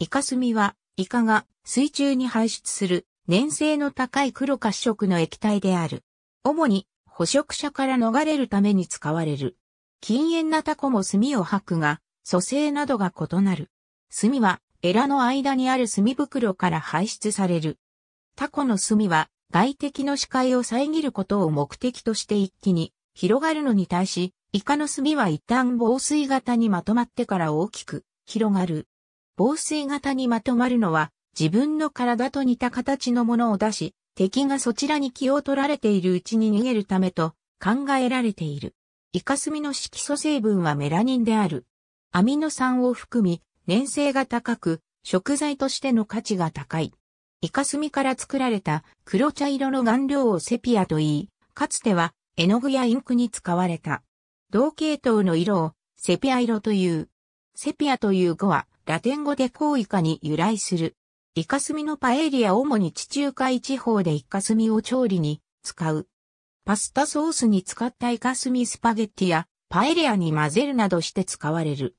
イカスミは、イカが水中に排出する粘性の高い黒褐色の液体である。主に捕食者から逃れるために使われる。禁煙なタコも炭を吐くが、蘇生などが異なる。炭は、エラの間にある炭袋から排出される。タコの炭は、外敵の視界を遮ることを目的として一気に広がるのに対し、イカの炭は一旦防水型にまとまってから大きく広がる。防水型にまとまるのは、自分の体と似た形のものを出し、敵がそちらに気を取られているうちに逃げるためと考えられている。イカスミの色素成分はメラニンである。アミノ酸を含み、粘性が高く、食材としての価値が高い。イカスミから作られた黒茶色の顔料をセピアと言い、かつては絵の具やインクに使われた。同系統の色をセピア色という。セピアという語はラテン語でこうイカに由来する。イカスミのパエリア主に地中海地方でイカスミを調理に使う。パスタソースに使ったイカスミスパゲッティやパエリアに混ぜるなどして使われる。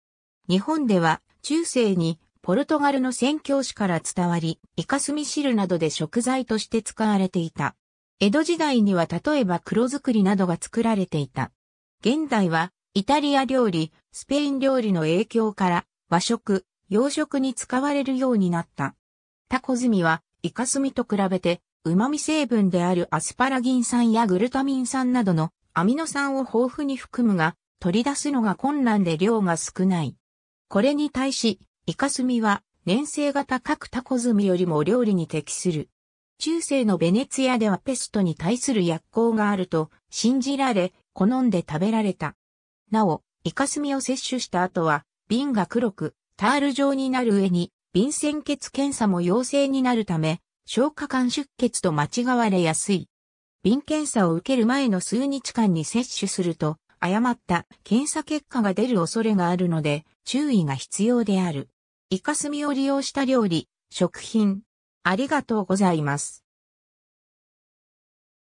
日本では中世にポルトガルの宣教師から伝わり、イカスミ汁などで食材として使われていた。江戸時代には例えば黒作りなどが作られていた。現代はイタリア料理、スペイン料理の影響から和食、養殖に使われるようになった。タコミはイカミと比べて旨味成分であるアスパラギン酸やグルタミン酸などのアミノ酸を豊富に含むが取り出すのが困難で量が少ない。これに対しイカミは粘性が高くタコミよりも料理に適する。中世のベネツィアではペストに対する薬効があると信じられ、好んで食べられた。なお、イカスミを摂取した後は、瓶が黒く、タール状になる上に、便潜血検査も陽性になるため、消化管出血と間違われやすい。便検査を受ける前の数日間に摂取すると、誤った検査結果が出る恐れがあるので、注意が必要である。イカスミを利用した料理、食品。ありがとうございます。